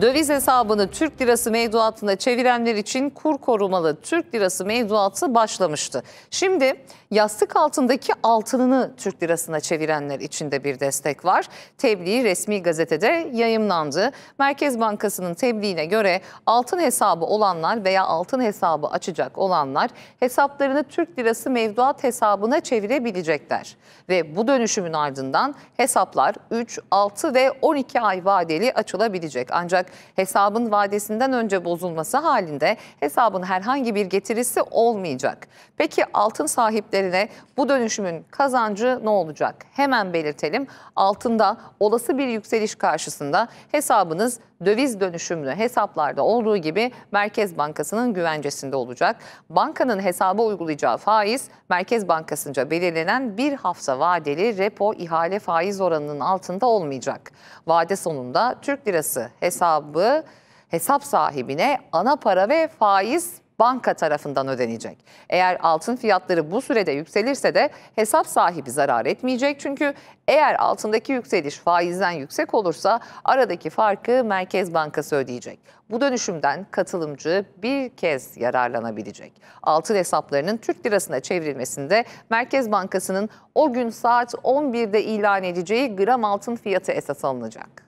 Döviz hesabını Türk lirası mevduatına çevirenler için kur korumalı Türk lirası mevduatı başlamıştı. Şimdi yastık altındaki altınını Türk lirasına çevirenler için de bir destek var. Tebliğ resmi gazetede yayımlandı. Merkez Bankası'nın tebliğine göre altın hesabı olanlar veya altın hesabı açacak olanlar hesaplarını Türk lirası mevduat hesabına çevirebilecekler. Ve bu dönüşümün ardından hesaplar 3, 6 ve 12 ay vadeli açılabilecek. Ancak ancak hesabın vadesinden önce bozulması halinde hesabın herhangi bir getirisi olmayacak. Peki altın sahiplerine bu dönüşümün kazancı ne olacak? Hemen belirtelim. Altında olası bir yükseliş karşısında hesabınız döviz dönüşümlü hesaplarda olduğu gibi Merkez Bankası'nın güvencesinde olacak. Bankanın hesaba uygulayacağı faiz Merkez Bankası'nca belirlenen bir hafta vadeli repo ihale faiz oranının altında olmayacak. Vade sonunda Türk lirası hesabı hesabı hesap sahibine ana para ve faiz banka tarafından ödenecek. Eğer altın fiyatları bu sürede yükselirse de hesap sahibi zarar etmeyecek. Çünkü eğer altındaki yükseliş faizden yüksek olursa aradaki farkı Merkez Bankası ödeyecek. Bu dönüşümden katılımcı bir kez yararlanabilecek. Altın hesaplarının Türk lirasına çevrilmesinde Merkez Bankası'nın o gün saat 11'de ilan edeceği gram altın fiyatı esas alınacak.